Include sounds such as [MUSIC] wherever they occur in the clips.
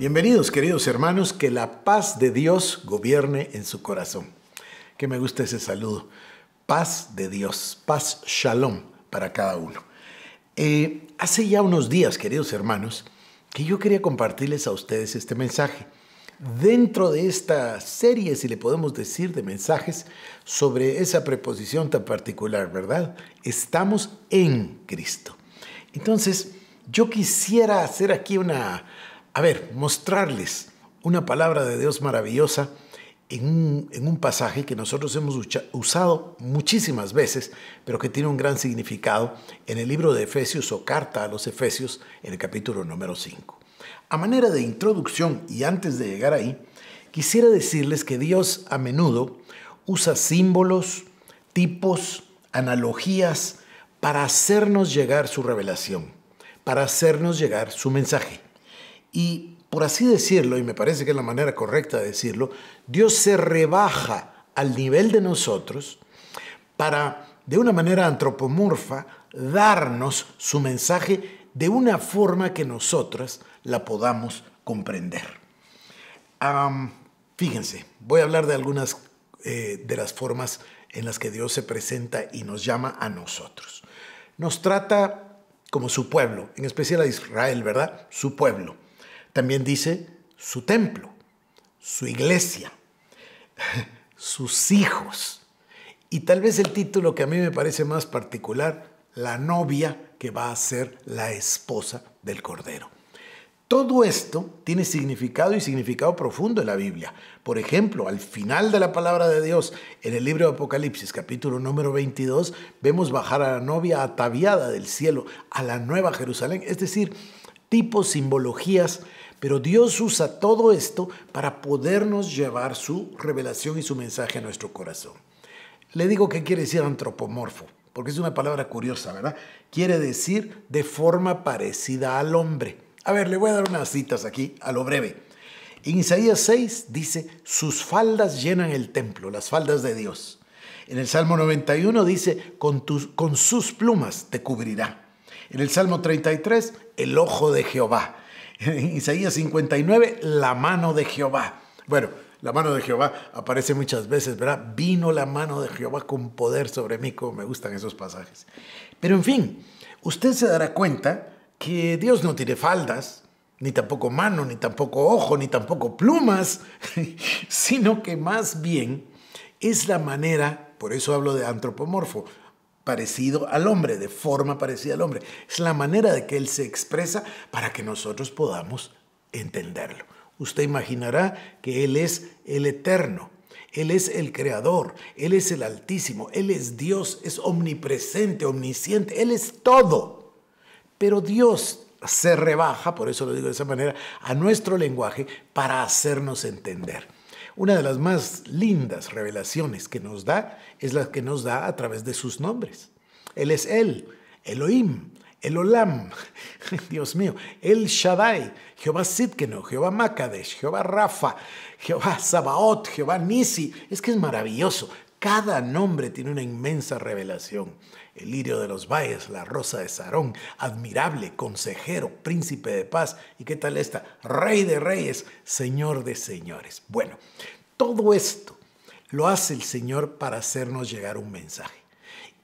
Bienvenidos queridos hermanos, que la paz de Dios gobierne en su corazón. Que me gusta ese saludo. Paz de Dios, paz shalom para cada uno. Eh, hace ya unos días, queridos hermanos, que yo quería compartirles a ustedes este mensaje. Dentro de esta serie, si le podemos decir, de mensajes sobre esa preposición tan particular, ¿verdad? Estamos en Cristo. Entonces, yo quisiera hacer aquí una a ver, mostrarles una palabra de Dios maravillosa en un, en un, pasaje que nosotros hemos usado muchísimas veces, pero que tiene un gran significado en el libro de Efesios o carta a los Efesios en el capítulo número 5. A manera de introducción y antes de llegar ahí, quisiera decirles que Dios a menudo usa símbolos, tipos, analogías para hacernos llegar su revelación, para hacernos llegar su mensaje. Y por así decirlo, y me parece que es la manera correcta de decirlo, Dios se rebaja al nivel de nosotros para, de una manera antropomorfa, darnos su mensaje de una forma que nosotras la podamos comprender. fíjense, voy a hablar de algunas eh, de las formas en las que Dios se presenta y nos llama a nosotros. Nos trata como su pueblo, en especial a Israel, ¿verdad? Su pueblo. También dice su templo, su iglesia, [LAUGHS] sus hijos. Y tal vez el título que a mí me parece más particular, la novia que va a ser la esposa del Cordero. Todo esto tiene significado y significado profundo en la Biblia. Por ejemplo, al final de la palabra de Dios, en el libro de Apocalipsis, capítulo número 22, vemos bajar a la novia ataviada del cielo, a la nueva Jerusalén, es decir, tipos, simbologías pero Dios usa todo esto para podernos llevar su revelación y su mensaje a nuestro corazón. Le digo que quiere decir antropomorfo, porque es una palabra curiosa, ¿verdad? Quiere decir de forma parecida al hombre. A ver, le voy a dar unas citas aquí a lo breve. En Isaías 6 dice, sus faldas llenan el templo, las faldas de Dios. En el Salmo 91 dice, con, tus, con sus plumas te cubrirá. En el Salmo 33, el ojo de Jehová. Isaías 59, la mano de Jehová. Bueno, la mano de Jehová aparece muchas veces, ¿verdad? Vino la mano de Jehová con poder sobre mí, como me gustan esos pasajes. Pero en fin, usted se dará cuenta que Dios no tiene faldas, ni tampoco mano, ni tampoco ojo, ni tampoco plumas, [LAUGHS] sino que más bien es la manera, por eso hablo de antropomorfo, parecido al hombre, de forma parecida al hombre. Es la manera de que él se expresa para que nosotros podamos entenderlo. Usted imaginará que él es el eterno, él es el creador, él es el altísimo, él es Dios, es omnipresente, omnisciente, él es todo. Pero Dios se rebaja, por eso lo digo de esa manera, a nuestro lenguaje para hacernos entender. Una de las más lindas revelaciones que nos da es la que nos da a través de sus nombres. Él es Él, Elohim, el Olam, [LAUGHS] Dios mío, El Shaddai, Jehová Sidkeno, Jehová Makadesh, Jehová Rafa, Jehová Sabaot, Jehová Nisi. Es que es maravilloso. Cada nombre tiene una inmensa revelación el lirio de los valles, la rosa de Sarón, admirable, consejero, príncipe de paz, y qué tal esta, rey de reyes, señor de señores. Bueno, todo esto lo hace el Señor para hacernos llegar un mensaje.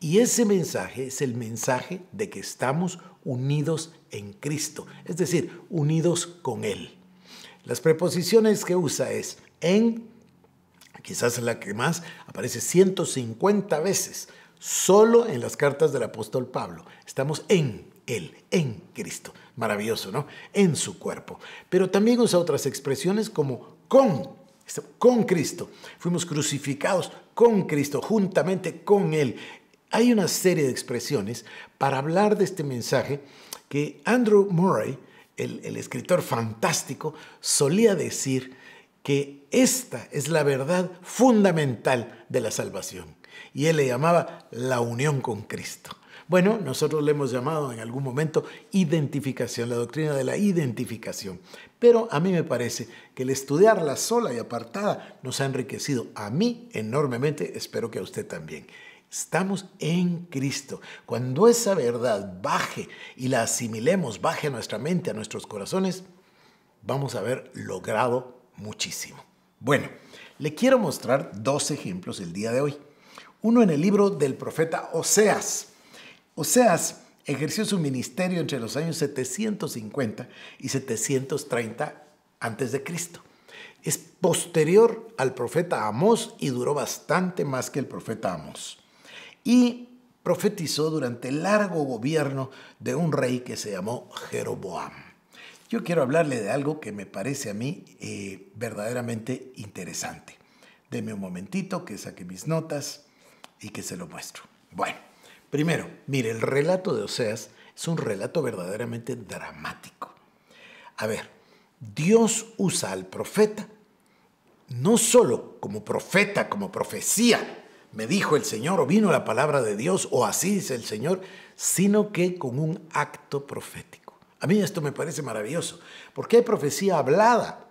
Y ese mensaje es el mensaje de que estamos unidos en Cristo, es decir, unidos con Él. Las preposiciones que usa es en, quizás la que más aparece 150 veces, solo en las cartas del apóstol Pablo. Estamos en Él, en Cristo. Maravilloso, ¿no? En su cuerpo. Pero también usa otras expresiones como con, este, con Cristo. Fuimos crucificados con Cristo, juntamente con Él. Hay una serie de expresiones para hablar de este mensaje que Andrew Murray, el, el escritor fantástico, solía decir que esta es la verdad fundamental de la salvación y él le llamaba la unión con Cristo. Bueno, nosotros le hemos llamado en algún momento identificación, la doctrina de la identificación. Pero a mí me parece que el estudiarla sola y apartada nos ha enriquecido a mí enormemente, espero que a usted también. Estamos en Cristo. Cuando esa verdad baje y la asimilemos, baje a nuestra mente, a nuestros corazones, vamos a haber logrado muchísimo. Bueno, le quiero mostrar dos ejemplos el día de hoy uno en el libro del profeta Oseas. Oseas ejerció su ministerio entre los años 750 y 730 antes de Cristo. Es posterior al profeta Amós y duró bastante más que el profeta Amós. Y profetizó durante el largo gobierno de un rey que se llamó Jeroboam. Yo quiero hablarle de algo que me parece a mí eh, verdaderamente interesante. Deme un momentito que saque mis notas y que se lo muestro. Bueno, primero, mire, el relato de Oseas es un relato verdaderamente dramático. A ver, Dios usa al profeta no solo como profeta, como profecía, me dijo el Señor, o vino la palabra de Dios, o así dice el Señor, sino que con un acto profético. A mí esto me parece maravilloso, porque hay profecía hablada,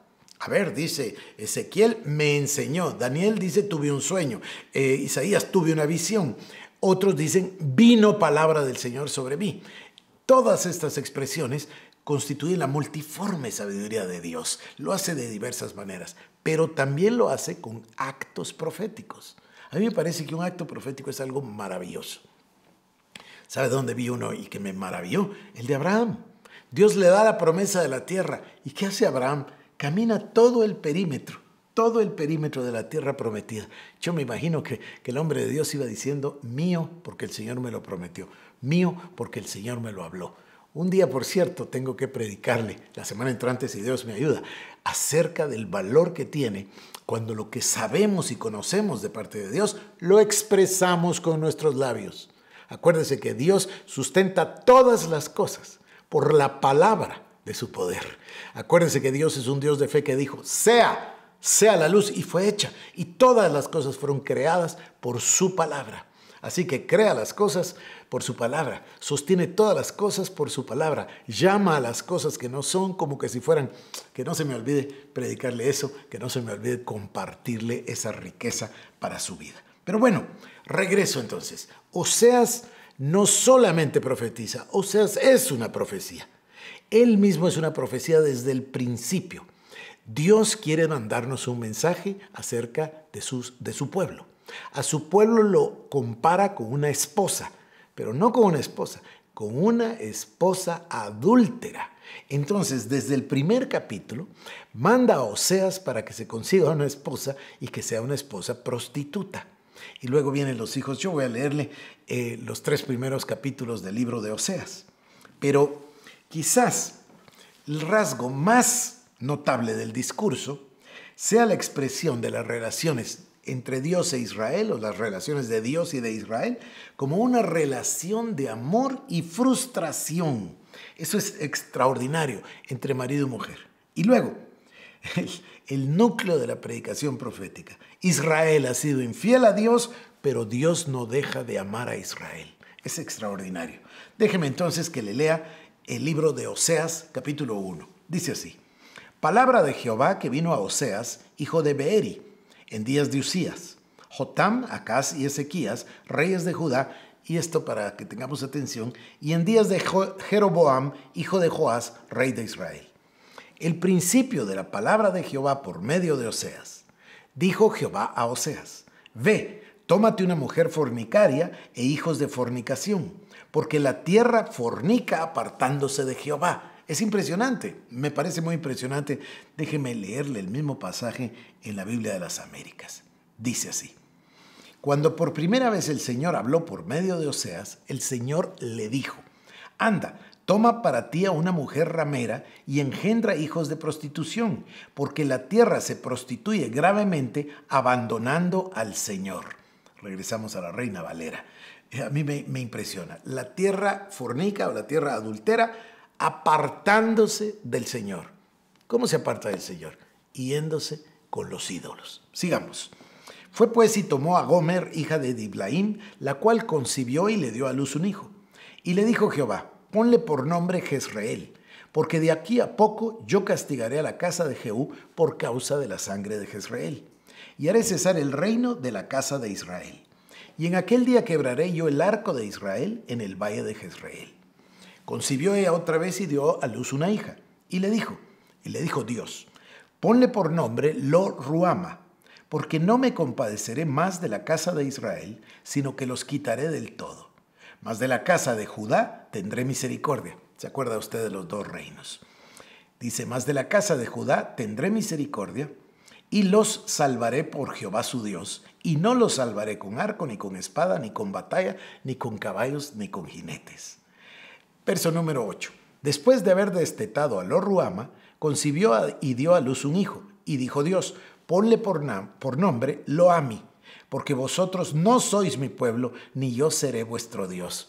a ver, dice Ezequiel, me enseñó. Daniel dice, tuve un sueño. Eh, Isaías, tuve una visión. Otros dicen, vino palabra del Señor sobre mí. Todas estas expresiones constituyen la multiforme sabiduría de Dios. Lo hace de diversas maneras, pero también lo hace con actos proféticos. A mí me parece que un acto profético es algo maravilloso. ¿Sabe dónde vi uno y que me maravilló? El de Abraham. Dios le da la promesa de la tierra. ¿Y qué hace Abraham? camina todo el perímetro, todo el perímetro de la tierra prometida. Yo me imagino que, el hombre de Dios iba diciendo, mío porque el Señor me lo prometió, mío porque el Señor me lo habló. Un día, por cierto, tengo que predicarle, la semana entrante, si Dios me ayuda, acerca del valor que tiene cuando lo que sabemos y conocemos de parte de Dios lo expresamos con nuestros labios. Acuérdese que Dios sustenta todas las cosas por la palabra de su poder. Acuérdense que Dios es un Dios de fe que dijo, sea, sea la luz y fue hecha. Y todas las cosas fueron creadas por su palabra. Así que crea las cosas por su palabra, sostiene todas las cosas por su palabra, llama a las cosas que no son como que si fueran. Que no se me olvide predicarle eso, que no se me olvide compartirle esa riqueza para su vida. Pero bueno, regreso entonces. Oseas no solamente profetiza, Oseas es una profecía. Él mismo es una profecía desde el principio. Dios quiere mandarnos un mensaje acerca de, sus, de su pueblo. A su pueblo lo compara con una esposa, pero no con una esposa, con una esposa adúltera. Entonces, desde el primer capítulo, manda a Oseas para que se consiga una esposa y que sea una esposa prostituta. Y luego vienen los hijos. Yo voy a leerle eh, los tres primeros capítulos del libro de Oseas. Pero Quizás el rasgo más notable del discurso sea la expresión de las relaciones entre Dios e Israel, o las relaciones de Dios y de Israel, como una relación de amor y frustración. Eso es extraordinario entre marido y mujer. Y luego, el, núcleo de la predicación profética. Israel ha sido infiel a Dios, pero Dios no deja de amar a Israel. Es extraordinario. Déjeme entonces que le lea el libro de Oseas capítulo 1. Dice así, palabra de Jehová que vino a Oseas, hijo de Beeri, en días de Usías, Jotam, Acaz y Ezequías, reyes de Judá, y esto para que tengamos atención, y en días de Jeroboam, hijo de Joás, rey de Israel. El principio de la palabra de Jehová por medio de Oseas. Dijo Jehová a Oseas, ve, tómate una mujer fornicaria e hijos de fornicación porque la tierra fornica apartándose de Jehová. Es impresionante, me parece muy impresionante. Déjeme leerle el mismo pasaje en la Biblia de las Américas. Dice así. Cuando por primera vez el Señor habló por medio de Oseas, el Señor le dijo, anda, toma para ti a una mujer ramera y engendra hijos de prostitución, porque la tierra se prostituye gravemente abandonando al Señor. Regresamos a la Reina Valera. Eh, a mí me, impresiona. La tierra fornica o la tierra adultera apartándose del Señor. ¿Cómo se aparta del Señor? Yéndose con los ídolos. Sigamos. Fue pues y tomó a Gomer, hija de Diblaim, la cual concibió y le dio a luz un hijo. Y le dijo Jehová, ponle por nombre Jezreel, porque de aquí a poco yo castigaré a la casa de Jehú por causa de la sangre de Jezreel, y haré cesar el reino de la casa de Israel y en aquel día quebraré yo el arco de Israel en el valle de Jezreel. Concibió ella otra vez y dio a luz una hija, y le dijo, y le dijo Dios, ponle por nombre Lo Ruama, porque no me compadeceré más de la casa de Israel, sino que los quitaré del todo. Mas de la casa de Judá tendré misericordia. ¿Se acuerda usted de los dos reinos? Dice, más de la casa de Judá tendré misericordia y los salvaré por Jehová su Dios y no lo salvaré con arco, ni con espada, ni con batalla, ni con caballos, ni con jinetes. Verso número 8. Después de haber destetado a Ruama, concibió y dio a luz un hijo, y dijo Dios, ponle por, por nombre Loami, porque vosotros no sois mi pueblo, ni yo seré vuestro Dios.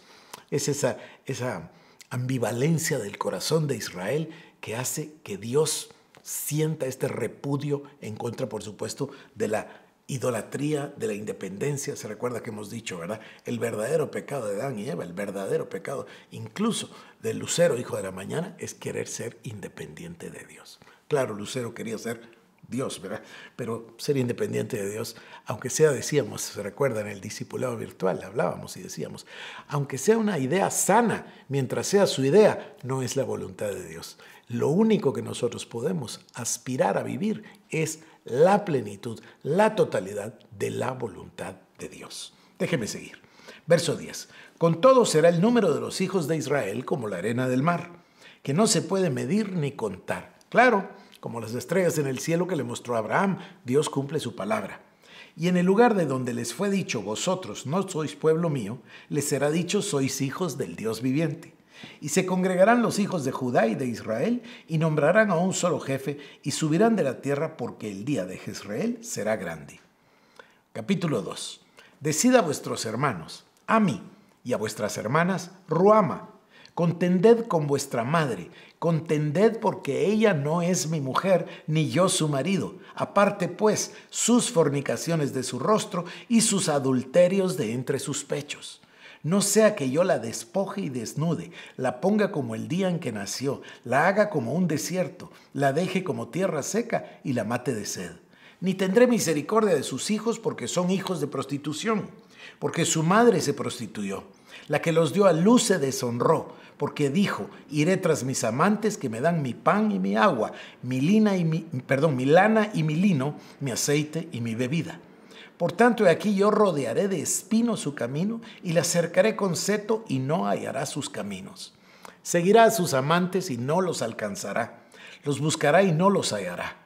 Es esa, esa ambivalencia del corazón de Israel que hace que Dios sienta este repudio en contra, por supuesto, de la idolatría de la independencia, se recuerda que hemos dicho, ¿verdad? El verdadero pecado de Adán y Eva, el verdadero pecado incluso del Lucero, hijo de la mañana, es querer ser independiente de Dios. Claro, Lucero quería ser Dios, ¿verdad? Pero ser independiente de Dios, aunque sea, decíamos, se recuerda en el discipulado virtual, hablábamos y decíamos, aunque sea una idea sana, mientras sea su idea, no es la voluntad de Dios. Lo único que nosotros podemos aspirar a vivir es la plenitud, la totalidad de la voluntad de Dios. Déjeme seguir. Verso 10. Con todo será el número de los hijos de Israel como la arena del mar, que no se puede medir ni contar. Claro, como las estrellas en el cielo que le mostró Abraham, Dios cumple su palabra. Y en el lugar de donde les fue dicho, vosotros no sois pueblo mío, les será dicho, sois hijos del Dios viviente. Y se congregarán los hijos de Judá y de Israel, y nombrarán a un solo jefe, y subirán de la tierra, porque el día de Jezreel será grande. Capítulo 2. Decid a vuestros hermanos, a mí, y a vuestras hermanas, Ruama. Contended con vuestra madre, contended porque ella no es mi mujer, ni yo su marido. Aparte pues sus fornicaciones de su rostro y sus adulterios de entre sus pechos no sea que yo la despoje y desnude, la ponga como el día en que nació, la haga como un desierto, la deje como tierra seca y la mate de sed. Ni tendré misericordia de sus hijos porque son hijos de prostitución, porque su madre se prostituyó. La que los dio a luz se deshonró, porque dijo, iré tras mis amantes que me dan mi pan y mi agua, mi, lina y perdón, mi lana y mi lino, mi aceite y mi bebida. Por tanto, de aquí yo rodearé de espino su camino y le acercaré con seto y no hallará sus caminos. Seguirá a sus amantes y no los alcanzará. Los buscará y no los hallará.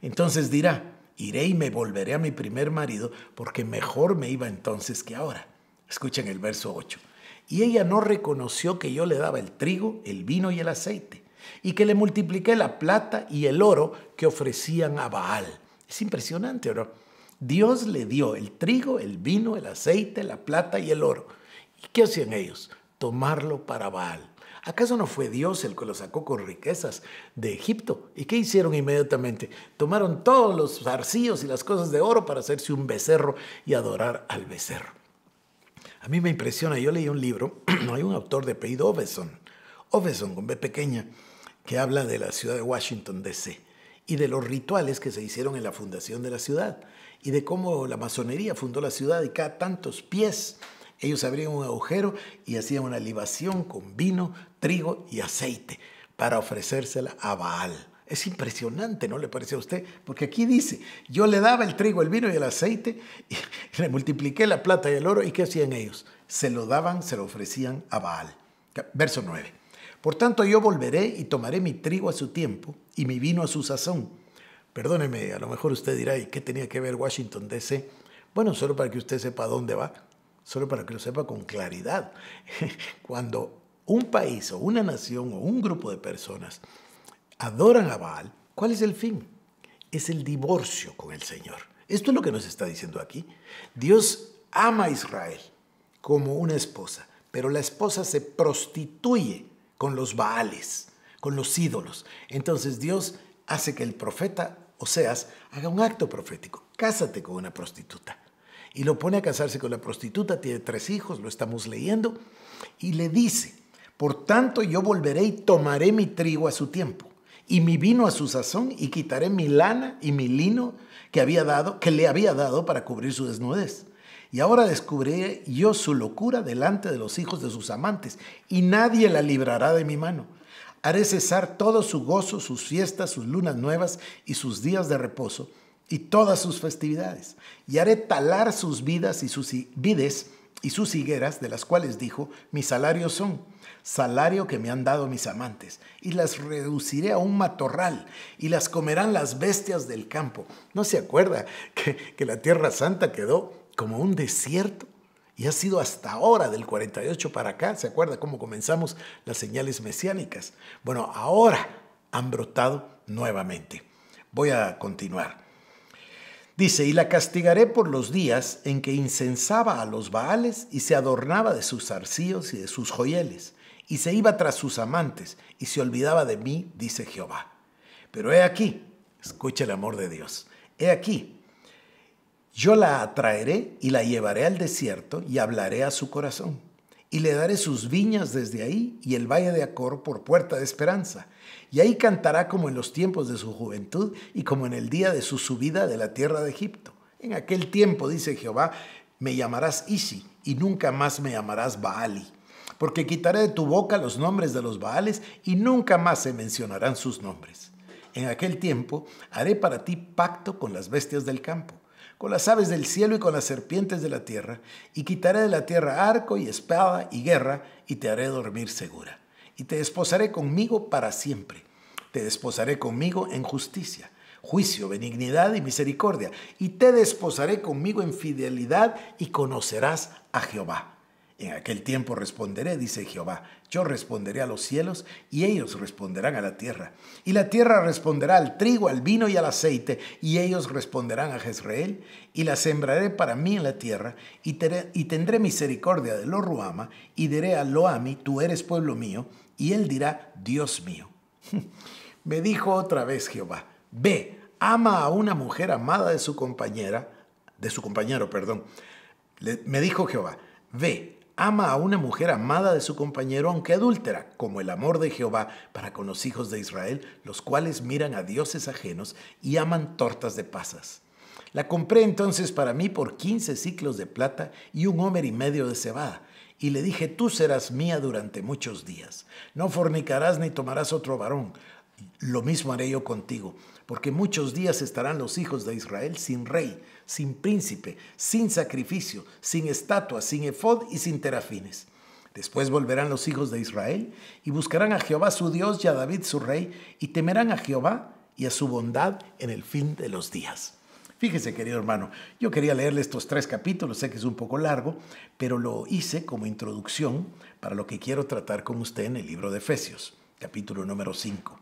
Entonces dirá, iré y me volveré a mi primer marido porque mejor me iba entonces que ahora. Escuchen el verso 8. Y ella no reconoció que yo le daba el trigo, el vino y el aceite, y que le multipliqué la plata y el oro que ofrecían a Baal. Es impresionante, ¿no? Dios le dio el trigo, el vino, el aceite, la plata y el oro. ¿Y qué hacían ellos? Tomarlo para Baal. ¿Acaso no fue Dios el que lo sacó con riquezas de Egipto? ¿Y qué hicieron inmediatamente? Tomaron todos los zarcillos y las cosas de oro para hacerse un becerro y adorar al becerro. A mí me impresiona, yo leí un libro, [CLEARS THROAT] hay un autor de apellido Oveson, Oveson con B pequeña, que habla de la ciudad de Washington DC y de los rituales que se hicieron en la fundación de la ciudad y de cómo la masonería fundó la ciudad y cada tantos pies ellos abrían un agujero y hacían una libación con vino, trigo y aceite para ofrecérsela a Baal. Es impresionante, ¿no le parece a usted? Porque aquí dice, yo le daba el trigo, el vino y el aceite, y [LAUGHS] le multipliqué la plata y el oro, ¿y qué hacían ellos? Se lo daban, se lo ofrecían a Baal. Verso 9. Por tanto yo volveré y tomaré mi trigo a su tiempo y mi vino a su sazón Perdóneme, a lo mejor usted dirá, ¿y qué tenía que ver Washington DC? Bueno, solo para que usted sepa dónde va, solo para que lo sepa con claridad. [LAUGHS] Cuando un país o una nación o un grupo de personas adoran a Baal, ¿cuál es el fin? Es el divorcio con el Señor. Esto es lo que nos está diciendo aquí. Dios ama a Israel como una esposa, pero la esposa se prostituye con los Baales, con los ídolos. Entonces Dios hace que el profeta Oseas haga un acto profético. Cásate con una prostituta. Y lo pone a casarse con la prostituta, tiene tres hijos, lo estamos leyendo, y le dice, por tanto yo volveré y tomaré mi trigo a su tiempo, y mi vino a su sazón, y quitaré mi lana y mi lino que, había dado, que le había dado para cubrir su desnudez. Y ahora descubriré yo su locura delante de los hijos de sus amantes, y nadie la librará de mi mano Haré cesar todo su gozo, sus fiestas, sus lunas nuevas y sus días de reposo y todas sus festividades. Y haré talar sus vidas y sus vides y sus higueras, de las cuales dijo, mis salarios son salario que me han dado mis amantes, y las reduciré a un matorral, y las comerán las bestias del campo. ¿No se acuerda que, que la Tierra Santa quedó como un desierto? Y ha sido hasta ahora, del 48 para acá, ¿se acuerda cómo comenzamos las señales mesiánicas? Bueno, ahora han brotado nuevamente. Voy a continuar. Dice, y la castigaré por los días en que incensaba a los baales y se adornaba de sus arcillos y de sus joyeles, y se iba tras sus amantes y se olvidaba de mí, dice Jehová. Pero he aquí, escucha el amor de Dios, he aquí, yo la atraeré y la llevaré al desierto y hablaré a su corazón. Y le daré sus viñas desde ahí y el valle de Acor por puerta de esperanza. Y ahí cantará como en los tiempos de su juventud y como en el día de su subida de la tierra de Egipto. En aquel tiempo, dice Jehová, me llamarás Isi y nunca más me llamarás Baali. Porque quitaré de tu boca los nombres de los Baales y nunca más se mencionarán sus nombres. En aquel tiempo haré para ti pacto con las bestias del campo con las aves del cielo y con las serpientes de la tierra, y quitaré de la tierra arco y espada y guerra, y te haré dormir segura. Y te desposaré conmigo para siempre. Te desposaré conmigo en justicia, juicio, benignidad y misericordia. Y te desposaré conmigo en fidelidad y conocerás a Jehová. En aquel tiempo responderé, dice Jehová, yo responderé a los cielos y ellos responderán a la tierra. Y la tierra responderá al trigo, al vino y al aceite, y ellos responderán a Jezreel, y la sembraré para mí en la tierra, y, tendré misericordia de lo Ruama, y diré a Loami, tú eres pueblo mío, y él dirá, Dios mío. [LAUGHS] Me dijo otra vez Jehová, ve, ama a una mujer amada de su compañera, de su compañero, perdón. me dijo Jehová, ve, ama a una mujer amada de su compañero aunque adúltera, como el amor de Jehová para con los hijos de Israel, los cuales miran a dioses ajenos y aman tortas de pasas. La compré entonces para mí por quince ciclos de plata y un homer y medio de cebada. Y le dije, tú serás mía durante muchos días. No fornicarás ni tomarás otro varón. Lo mismo haré yo contigo, porque muchos días estarán los hijos de Israel sin rey sin príncipe, sin sacrificio, sin estatua, sin efod y sin terafines. Después volverán los hijos de Israel y buscarán a Jehová su Dios y a David su rey y temerán a Jehová y a su bondad en el fin de los días. Fíjese, querido hermano, yo quería leerle estos tres capítulos, sé que es un poco largo, pero lo hice como introducción para lo que quiero tratar con usted en el libro de Efesios, capítulo número 5.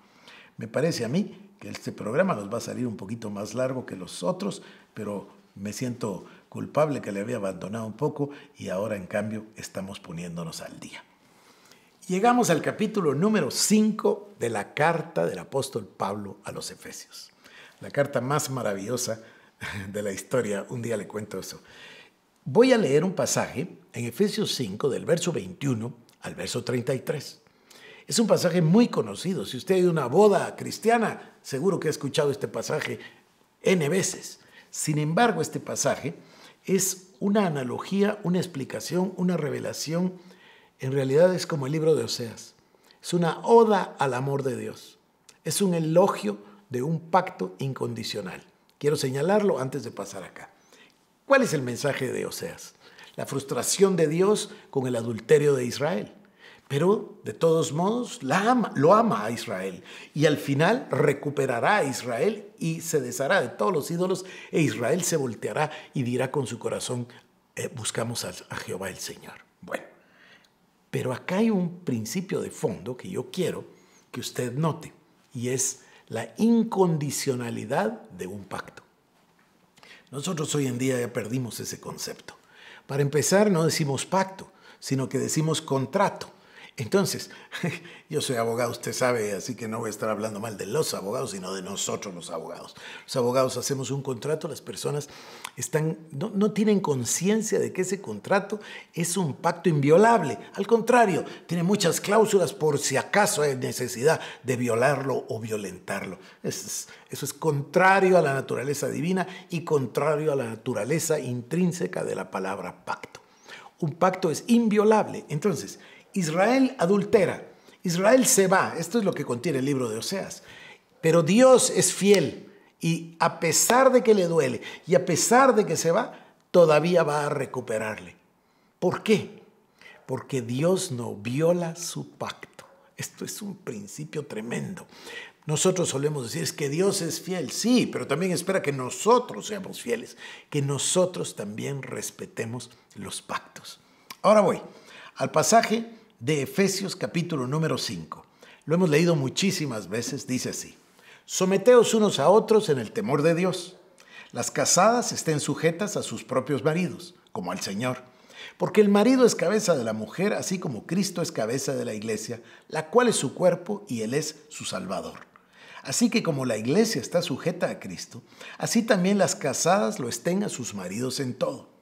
Me parece a mí que este programa nos va a salir un poquito más largo que los otros, pero me siento culpable que le había abandonado un poco y ahora en cambio estamos poniéndonos al día. Llegamos al capítulo número 5 de la carta del apóstol Pablo a los Efesios. La carta más maravillosa [LAUGHS] de la historia. Un día le cuento eso. Voy a leer un pasaje en Efesios 5 del verso 21 al verso 33. Es un pasaje muy conocido. Si usted ha ido a una boda cristiana, seguro que ha escuchado este pasaje N veces. Sin embargo, este pasaje es una analogía, una explicación, una revelación. En realidad es como el libro de Oseas. Es una oda al amor de Dios. Es un elogio de un pacto incondicional. Quiero señalarlo antes de pasar acá. ¿Cuál es el mensaje de Oseas? La frustración de Dios con el adulterio de Israel. Pero de todos modos lo ama a Israel y al final recuperará a Israel y se deshará de todos los ídolos e Israel se volteará y dirá con su corazón, eh, buscamos a Jehová el Señor. Bueno, pero acá hay un principio de fondo que yo quiero que usted note y es la incondicionalidad de un pacto. Nosotros hoy en día ya perdimos ese concepto. Para empezar, no decimos pacto, sino que decimos contrato. Entonces, [LAUGHS] yo soy abogado, usted sabe, así que no voy a estar hablando mal de los abogados, sino de nosotros los abogados. Los abogados hacemos un contrato, las personas están, no, tienen conciencia de que ese contrato es un pacto inviolable. Al contrario, tiene muchas cláusulas por si acaso hay necesidad de violarlo o violentarlo. Eso es, eso es contrario a la naturaleza divina y contrario a la naturaleza intrínseca de la palabra pacto. Un pacto es inviolable. Entonces, Israel adultera, Israel se va, esto es lo que contiene el libro de Oseas, pero Dios es fiel y a pesar de que le duele y a pesar de que se va, todavía va a recuperarle. ¿Por qué? Porque Dios no viola su pacto. Esto es un principio tremendo. Nosotros solemos decir es que Dios es fiel, sí, pero también espera que nosotros seamos fieles, que nosotros también respetemos los pactos. Ahora voy al pasaje de Efesios capítulo número 5. Lo hemos leído muchísimas veces, dice así. Someteos unos a otros en el temor de Dios. Las casadas estén sujetas a sus propios maridos, como al Señor. Porque el marido es cabeza de la mujer, así como Cristo es cabeza de la iglesia, la cual es su cuerpo y Él es su Salvador. Así que como la iglesia está sujeta a Cristo, así también las casadas lo estén a sus maridos en todo.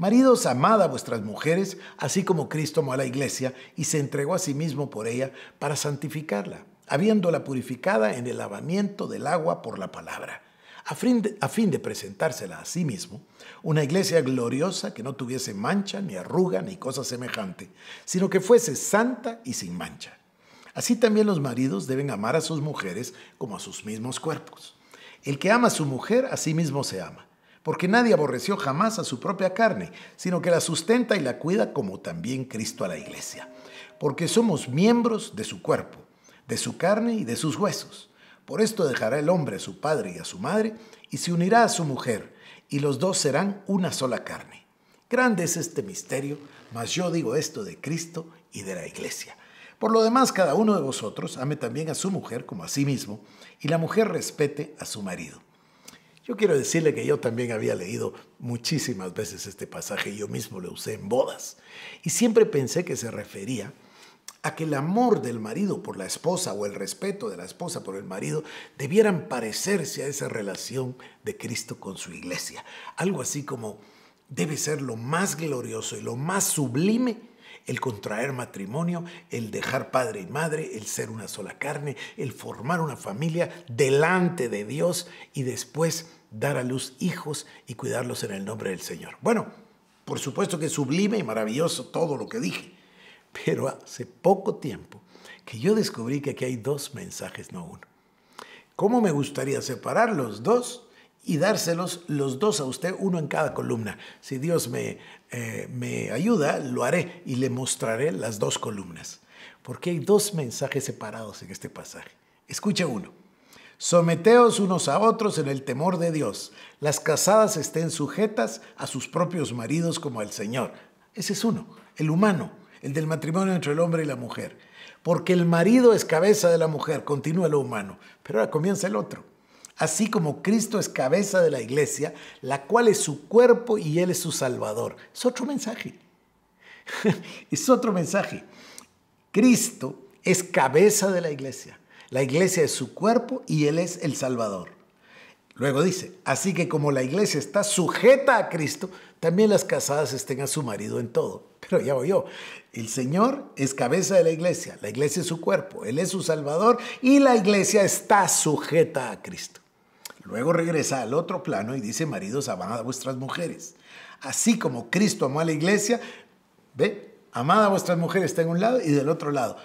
Maridos, amad a vuestras mujeres, así como Cristo amó a la iglesia y se entregó a sí mismo por ella para santificarla, habiéndola purificada en el lavamiento del agua por la palabra, a fin, de, presentársela a sí mismo, una iglesia gloriosa que no tuviese mancha, ni arruga, ni cosa semejante, sino que fuese santa y sin mancha. Así también los maridos deben amar a sus mujeres como a sus mismos cuerpos. El que ama a su mujer, a sí mismo se ama porque nadie aborreció jamás a su propia carne, sino que la sustenta y la cuida como también Cristo a la iglesia, porque somos miembros de su cuerpo, de su carne y de sus huesos. Por esto dejará el hombre a su padre y a su madre, y se unirá a su mujer, y los dos serán una sola carne. Grande es este misterio, mas yo digo esto de Cristo y de la iglesia. Por lo demás, cada uno de vosotros ame también a su mujer como a sí mismo, y la mujer respete a su marido. Yo quiero decirle que yo también había leído muchísimas veces este pasaje, yo mismo lo usé en bodas, y siempre pensé que se refería a que el amor del marido por la esposa o el respeto de la esposa por el marido debieran parecerse a esa relación de Cristo con su iglesia. Algo así como debe ser lo más glorioso y lo más sublime el contraer matrimonio, el dejar padre y madre, el ser una sola carne, el formar una familia delante de Dios y después dar a luz hijos y cuidarlos en el nombre del Señor. Bueno, por supuesto que es sublime y maravilloso todo lo que dije, pero hace poco tiempo que yo descubrí que aquí hay dos mensajes, no uno. ¿Cómo me gustaría separar los dos y dárselos los dos a usted, uno en cada columna? Si Dios me, eh, me ayuda, lo haré y le mostraré las dos columnas. Porque hay dos mensajes separados en este pasaje. Escucha uno. Someteos unos a otros en el temor de Dios. Las casadas estén sujetas a sus propios maridos como al Señor. Ese es uno, el humano, el del matrimonio entre el hombre y la mujer. Porque el marido es cabeza de la mujer, continúa lo humano. Pero ahora comienza el otro. Así como Cristo es cabeza de la iglesia, la cual es su cuerpo y Él es su salvador. Es otro mensaje. [LAUGHS] es otro mensaje. Cristo es cabeza de la iglesia. La iglesia es su cuerpo y Él es el Salvador. Luego dice, así que como la iglesia está sujeta a Cristo, también las casadas estén a su marido en todo. Pero ya voy yo, el Señor es cabeza de la iglesia, la iglesia es su cuerpo, Él es su Salvador y la iglesia está sujeta a Cristo. Luego regresa al otro plano y dice, maridos, amad a vuestras mujeres. Así como Cristo amó a la iglesia, ve, amad a vuestras mujeres está en un lado y del otro lado.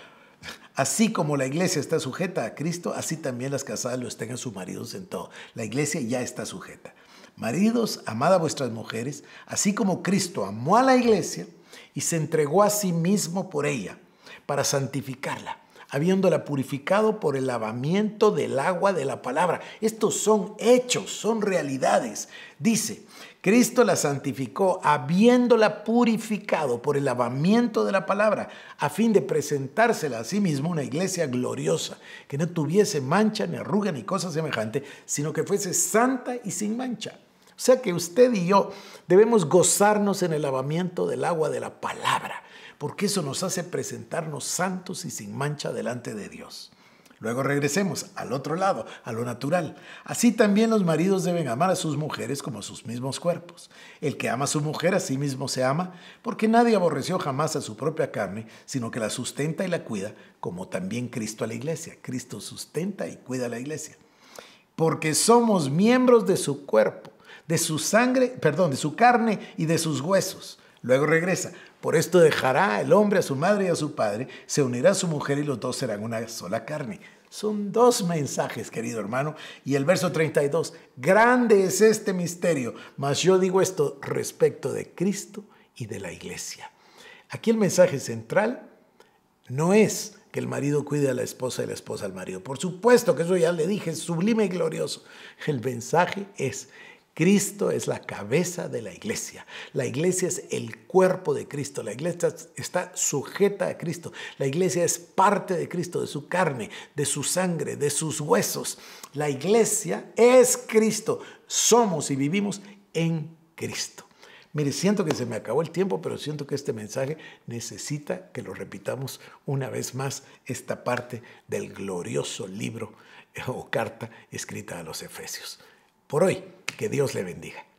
Así como la iglesia está sujeta a Cristo, así también las casadas lo estén a sus maridos en todo. La iglesia ya está sujeta. Maridos, amad a vuestras mujeres, así como Cristo amó a la iglesia y se entregó a sí mismo por ella, para santificarla, habiéndola purificado por el lavamiento del agua de la palabra. Estos son hechos, son realidades. Dice, Cristo la santificó habiéndola purificado por el lavamiento de la palabra, a fin de presentársela a sí mismo una iglesia gloriosa, que no tuviese mancha ni arruga ni cosa semejante, sino que fuese santa y sin mancha. O sea que usted y yo debemos gozarnos en el lavamiento del agua de la palabra, porque eso nos hace presentarnos santos y sin mancha delante de Dios. Luego regresemos al otro lado, a lo natural. Así también los maridos deben amar a sus mujeres como a sus mismos cuerpos. El que ama a su mujer a sí mismo se ama, porque nadie aborreció jamás a su propia carne, sino que la sustenta y la cuida, como también Cristo a la iglesia. Cristo sustenta y cuida a la iglesia. Porque somos miembros de su cuerpo, de su sangre, perdón, de su carne y de sus huesos. Luego regresa. Por esto dejará el hombre a su madre y a su padre, se unirá a su mujer y los dos serán una sola carne. Son dos mensajes, querido hermano. Y el verso 32, grande es este misterio, mas yo digo esto respecto de Cristo y de la iglesia. Aquí el mensaje central no es que el marido cuide a la esposa y la esposa al marido. Por supuesto que eso ya le dije, sublime y glorioso. El mensaje es Cristo es la cabeza de la iglesia. La iglesia es el cuerpo de Cristo. La iglesia está sujeta a Cristo. La iglesia es parte de Cristo, de su carne, de su sangre, de sus huesos. La iglesia es Cristo. Somos y vivimos en Cristo. Mire, siento que se me acabó el tiempo, pero siento que este mensaje necesita que lo repitamos una vez más, esta parte del glorioso libro eh, o carta escrita a los Efesios por hoy. Que Dios le bendiga.